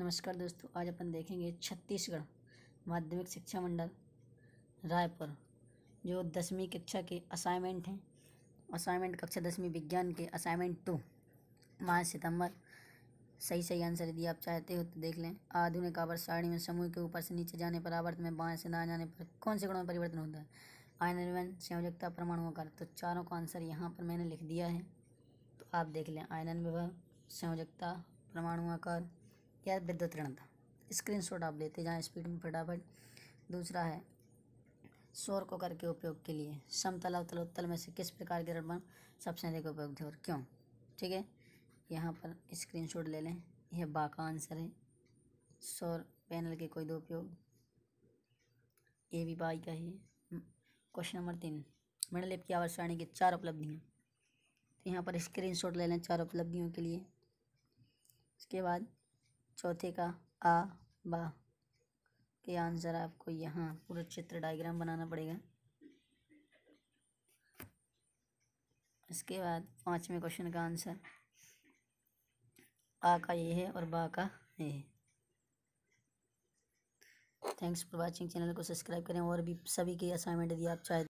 नमस्कार दोस्तों आज अपन देखेंगे छत्तीसगढ़ माध्यमिक शिक्षा मंडल रायपुर जो दसवीं कक्षा के असाइनमेंट हैं असाइनमेंट कक्षा दसवीं विज्ञान के असाइनमेंट टू मार्च सितंबर सही सही आंसर यदि आप चाहते हो तो देख लें आधुनिक आवर्त सारणी में समूह के ऊपर से नीचे जाने पर आवर्त में बाएँ से ना जाने पर कौन से गुणों में परिवर्तन होता है आयन निर्वन संयोजकता परमाणु आकार तो चारों का आंसर यहाँ पर मैंने लिख दिया है तो आप देख लें आयनन विभव संयोजकता परमाणु आकार या ऋण था शॉट आप लेते जहाँ स्पीड में फटाफट दूसरा है शोर को करके उपयोग के लिए समतल अवतल उत्तल में से किस प्रकार के रबन सबसे अधिक उपयोग थे और क्यों ठीक है यहाँ पर शॉट ले लें यह बा आंसर है शोर पैनल के कोई दो उपयोग ए वी बाई का ही क्वेश्चन नंबर तीन मेडलिप की आवाज सारणी की चार उपलब्धियाँ तो यहाँ पर स्क्रीनशॉट ले लें चार उपलब्धियों के लिए उसके बाद चौथे का आ बा के आंसर आपको यहाँ पूरा चित्र डायग्राम बनाना पड़ेगा इसके बाद पाँचवें क्वेश्चन का आंसर आ का ये है और बा का ये है थैंक्स फॉर वाचिंग चैनल को सब्सक्राइब करें और भी सभी के असाइनमेंट यदि आप चाहे तो